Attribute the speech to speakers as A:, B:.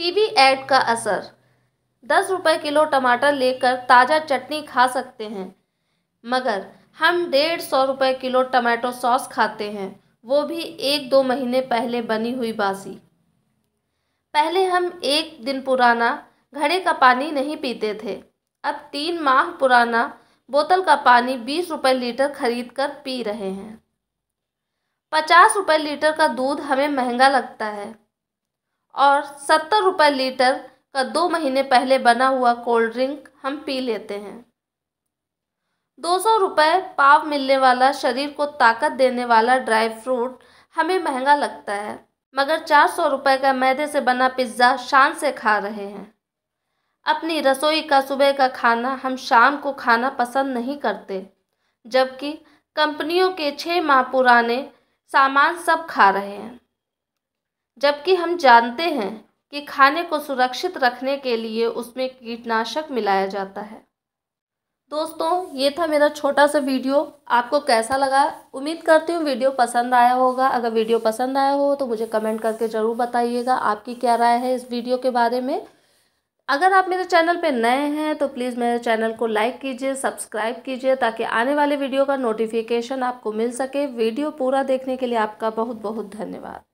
A: TV ad का असर दस रुपये किलो टमाटर लेकर ताज़ा चटनी खा सकते हैं मगर हम डेढ़ सौ रुपये किलो टमाटो सॉस खाते हैं वो भी एक दो महीने पहले बनी हुई बासी पहले हम एक दिन पुराना घड़े का पानी नहीं पीते थे अब तीन माह पुराना बोतल का पानी बीस रुपये लीटर खरीद कर पी रहे हैं पचास रुपये लीटर का दूध हमें महंगा लगता है और सत्तर रुपये लीटर का दो महीने पहले बना हुआ कोल्ड ड्रिंक हम पी लेते हैं दो सौ रुपये पाव मिलने वाला शरीर को ताकत देने वाला ड्राई फ्रूट हमें महंगा लगता है मगर चार सौ रुपये का मैदे से बना पिज़्ज़ा शान से खा रहे हैं अपनी रसोई का सुबह का खाना हम शाम को खाना पसंद नहीं करते जबकि कंपनियों के छः माह पुराने सामान सब खा रहे हैं जबकि हम जानते हैं कि खाने को सुरक्षित रखने के लिए उसमें कीटनाशक मिलाया जाता है दोस्तों ये था मेरा छोटा सा वीडियो आपको कैसा लगा उम्मीद करती हूँ वीडियो पसंद आया होगा अगर वीडियो पसंद आया हो तो मुझे कमेंट करके ज़रूर बताइएगा आपकी क्या राय है इस वीडियो के बारे में अगर आप मेरे चैनल पर नए हैं तो प्लीज़ मेरे चैनल को लाइक कीजिए सब्सक्राइब कीजिए ताकि आने वाले वीडियो का नोटिफिकेशन आपको मिल सके वीडियो पूरा देखने के लिए आपका बहुत बहुत धन्यवाद